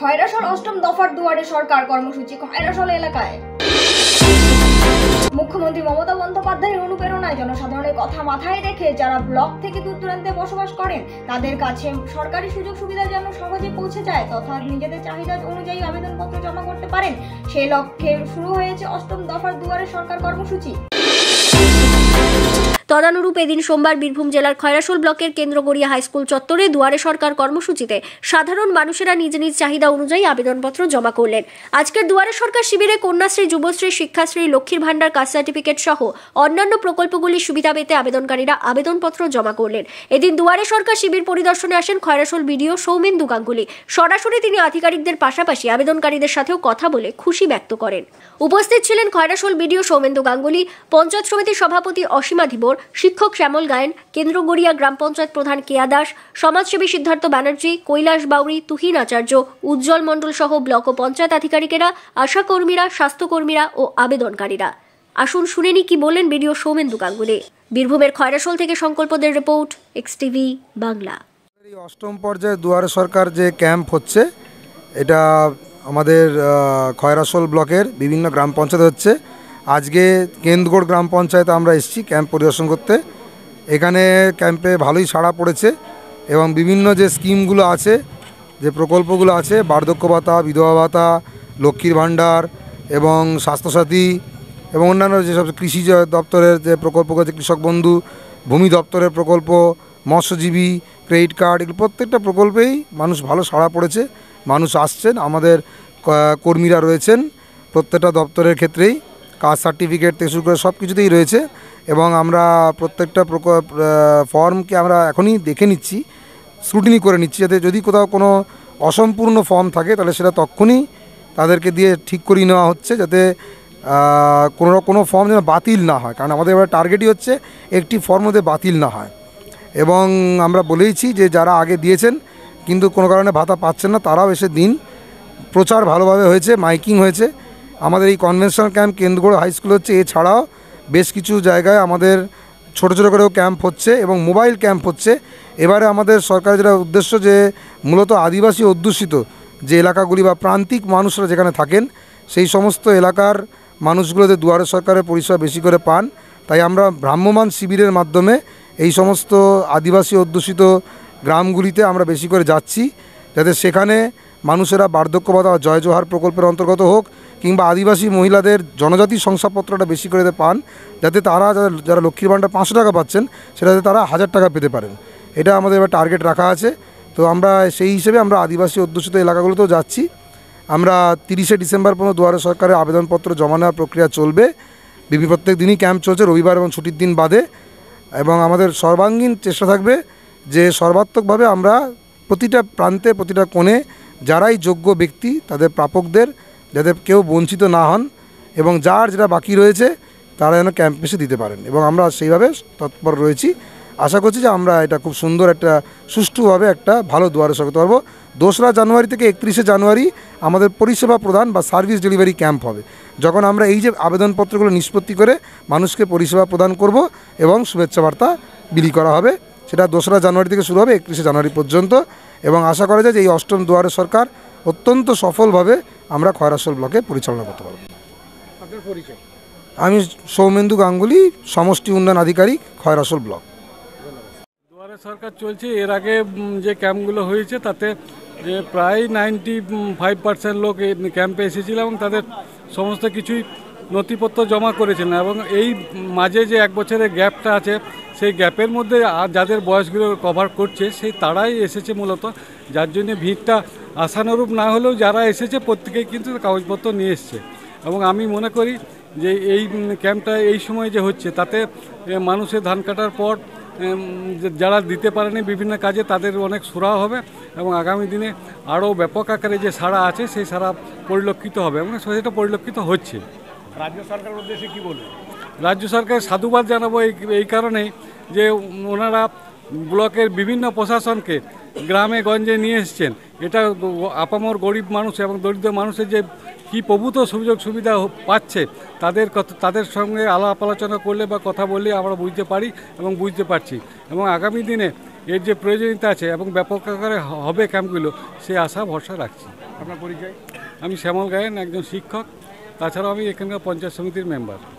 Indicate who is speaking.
Speaker 1: খয়রাশল অষ্টম দফার দুয়ারে সরকার কর্মসূচি খয়রাশল এলাকায় মুখ্যমন্ত্রী মমতা বন্দ্যোপাধ্যায়ের অনুপ্রেরণায় জনসাধারণের কথা মাথায় রেখে যারা ব্লক থেকে দূর দূরান্তে বসবাস করেন তাদের কাছে সরকারি সুযোগ সুবিধা যেন সহজে পৌঁছে যায় তথা নিজেদের চাহিদা অনুযায়ী আবেদনপত্র জমা করতে পারেন সেই লক্ষ্যে শুরু হয়েছে অষ্টম দফার দুয়ারে সরকার কর্মসূচি তদানুরূপ এদিন সোমবার বীরভূম জেলার খয়রাসোল ব্লকের কেন্দ্র গড়িয়া হাইস্কুল চত্বরে দুয়ারে সরকার কর্মসূচিতে সাধারণ মানুষেরা নিজ নিজ চাহিদা অনুযায়ী আবেদনপত্র জমা করলেন আজকের দুয়ারে সরকার শিবিরে কন্যাশ্রী যুবশ্রী শিক্ষাশ্রী লক্ষ্মীর ভাণ্ডার কাস্ট সার্টিফিকেট সহ অন্যান্য প্রকল্পগুলির সুবিধা পেতে আবেদনকারীরা আবেদনপত্র জমা করলেন এদিন দুয়ারে সরকার শিবির পরিদর্শনে আসেন খয়রাসোল বিডিও সৌমেন্দু গাঙ্গুলি সরাসরি তিনি আধিকারিকদের পাশাপাশি আবেদনকারীদের সাথেও কথা বলে খুশি ব্যক্ত করেন উপস্থিত ছিলেন খয়রাসোল বিডিও সৌমেন্দু গাঙ্গুলি পঞ্চায়েত সমিতির সভাপতি অসীমা ধীবর শিক্ষক শ্যামল গায়েন কেন্দ্র গড়িয়া গ্রাম পঞ্চায়েত প্রধান কেয়া দাস সমাজসেবী সিদ্ধার্থ ব্যানার্জি কৈলাস বাউরি তুহিন আচার্য উজ্জ্বল মণ্ডল সহ ব্লক ও পঞ্চায়েত আধিকারিকেরা আশাকর্মীরা স্বাস্থ্যকর্মীরা ও আবেদনকারীরা আসুন শুনেনি কি বললেন বিডিও সৌমেন্দু গাঙ্গুলি বীরভূমের খয়রাসোল থেকে সংকল্পদের রিপোর্ট এক্স টিভি বাংলা
Speaker 2: এই অষ্টম পর্যায়ে দুয়ারে সরকার যে ক্যাম্প হচ্ছে এটা আমাদের খয়রাসোল ব্লকের বিভিন্ন গ্রাম পঞ্চায়েত হচ্ছে আজকে কেন্দ্রগড় গ্রাম পঞ্চায়েতে আমরা এসেছি ক্যাম্প পরিদর্শন করতে এখানে ক্যাম্পে ভালোই সাড়া পড়েছে এবং বিভিন্ন যে স্কিমগুলো আছে যে প্রকল্পগুলো আছে বার্ধক্য ভাতা বিধবা ভাতা লক্ষ্মীর ভাণ্ডার এবং স্বাস্থ্যসাথী এবং অন্যান্য যেসব কৃষি দপ্তরের যে প্রকল্প আছে কৃষক বন্ধু ভূমি দপ্তরের প্রকল্প মৎস্যজীবী ক্রেডিট কার্ড এগুলো প্রত্যেকটা প্রকল্পেই মানুষ ভালো সাড়া পড়েছে মানুষ আসছেন আমাদের কর্মীরা রয়েছেন প্রত্যেকটা দপ্তরের ক্ষেত্রেই কাস্ট সার্টিফিকেট থেকে শুরু করে সব কিছুতেই রয়েছে এবং আমরা প্রত্যেকটা ফর্মকে আমরা এখনই দেখে নিচ্ছি স্ক্রুটিনি করে নিচ্ছি যাতে যদি কোথাও কোনো অসম্পূর্ণ ফর্ম থাকে তাহলে সেটা তখনই তাদেরকে দিয়ে ঠিক করিয়ে নেওয়া হচ্ছে যাতে কোনো কোনো ফর্ম যেন বাতিল না হয় কারণ আমাদের এবার টার্গেটই হচ্ছে একটি ফর্ম ওদের বাতিল না হয় এবং আমরা বলেইছি যে যারা আগে দিয়েছেন কিন্তু কোনো কারণে ভাতা পাচ্ছেন না তারাও এসে দিন প্রচার ভালোভাবে হয়েছে মাইকিং হয়েছে আমাদের এই কনভেনশনাল ক্যাম্প কেন্দ্রগুলো হাই স্কুল হচ্ছে এছাড়াও বেশ কিছু জায়গায় আমাদের ছোট ছোটো করেও ক্যাম্প হচ্ছে এবং মোবাইল ক্যাম্প হচ্ছে এবারে আমাদের সরকারের যেটা উদ্দেশ্য যে মূলত আদিবাসী অধ্যুষিত যে এলাকাগুলি বা প্রান্তিক মানুষরা যেখানে থাকেন সেই সমস্ত এলাকার মানুষগুলোতে দুয়ারে সরকারের পরিষেবা বেশি করে পান তাই আমরা ভ্রাম্যমান শিবিরের মাধ্যমে এই সমস্ত আদিবাসী অধ্যুষিত গ্রামগুলিতে আমরা বেশি করে যাচ্ছি যাতে সেখানে মানুষেরা বার্ধক্যবাদ জয় জোহার প্রকল্পের অন্তর্গত হোক কিংবা আদিবাসী মহিলাদের জনজাতি শংসাপত্রটা বেশি করে পান যাতে তারা যারা লক্ষ্মীর ভাণ্ডার পাঁচশো টাকা পাচ্ছেন সেটাতে তারা হাজার টাকা পেতে পারেন এটা আমাদের এবার টার্গেট রাখা আছে তো আমরা সেই হিসেবে আমরা আদিবাসী অধ্যুষিত এলাকাগুলোতেও যাচ্ছি আমরা তিরিশে ডিসেম্বর পর্যন্ত দুয়ারে সরকারের আবেদনপত্র জমা নেওয়ার প্রক্রিয়া চলবে বিভিন্ন প্রত্যেক দিনই ক্যাম্প চলছে রবিবার এবং ছুটির দিন বাদে এবং আমাদের সর্বাঙ্গীন চেষ্টা থাকবে যে সর্বাত্মকভাবে আমরা প্রতিটা প্রান্তে প্রতিটা কোণে যারাই যোগ্য ব্যক্তি তাদের প্রাপকদের যাতে কেউ বঞ্চিত না হন এবং যার যেটা বাকি রয়েছে তারা যেন ক্যাম্পাসে দিতে পারেন এবং আমরা সেইভাবে তৎপর রয়েছি আশা করছি যে আমরা এটা খুব সুন্দর একটা সুষ্ঠুভাবে একটা ভালো দুয়ারে স্বাগত পারবো দোসরা জানুয়ারি থেকে একত্রিশে জানুয়ারি আমাদের পরিষেবা প্রদান বা সার্ভিস ডেলিভারি ক্যাম্প হবে যখন আমরা এই যে আবেদনপত্রগুলো নিষ্পত্তি করে মানুষকে পরিষেবা প্রদান করব এবং শুভেচ্ছা বার্তা বিলি করা হবে সেটা দোসরা জানুয়ারি থেকে শুরু হবে একত্রিশে জানুয়ারি পর্যন্ত এবং আশা করা যায় যে এই অষ্টম দুয়ারে সরকার অত্যন্ত সফলভাবে আমরা খয়রাসল ব্লকে পরিচালনা করতে পারব আমি সৌমেন্দু গাঙ্গুলি সমষ্টি উন্নয়ন আধিকারিক খয়রাসোল ব্লক
Speaker 3: দুয়ারে সরকার চলছে এর আগে যে ক্যাম্পগুলো হয়েছে তাতে যে প্রায় নাইনটি ফাইভ পার্সেন্ট লোক ক্যাম্পে এসেছিল এবং তাদের সমস্ত কিছুই নথিপত্র জমা করেছিলেন এবং এই মাঝে যে এক বছরের গ্যাপটা আছে সেই গ্যাপের মধ্যে যাদের বয়সগুলো কভার করছে সেই তারাই এসেছে মূলত যার জন্য ভিড়টা আশানুরূপ না হলেও যারা এসেছে প্রত্যেকেই কিন্তু কাগজপত্র নিয়ে এসছে এবং আমি মনে করি যে এই ক্যাম্পটা এই সময় যে হচ্ছে তাতে মানুষের ধান কাটার পর যারা দিতে পারেনি বিভিন্ন কাজে তাদের অনেক সুরা হবে এবং আগামী দিনে আরও ব্যাপক আকারে যে সারা আছে সেই সারা পরিলক্ষিত হবে এবং সেটা পরিলক্ষিত হচ্ছে রাজ্য সরকারের উদ্দেশ্যে কি বলবেন রাজ্য সরকার সাধুবাদ জানাবো এই এই কারণে যে ওনারা ব্লকের বিভিন্ন প্রশাসনকে গ্রামে গঞ্জে নিয়ে এসছেন এটা আপামর গরিব মানুষ এবং দরিদ্র মানুষের যে কি প্রভূত সুযোগ সুবিধা পাচ্ছে তাদের তাদের সঙ্গে আলাপ আলোচনা করলে বা কথা বললে আমরা বুঝতে পারি এবং বুঝতে পারছি এবং আগামী দিনে এর যে প্রয়োজনীয়তা আছে এবং ব্যাপক আকারে হবে ক্যাম্পগুলো সে আশা ভরসা রাখছি আপনার পরিচয় আমি শ্যামল গায়েন একজন শিক্ষক ताड़ा पंचायत समितर मेम्बर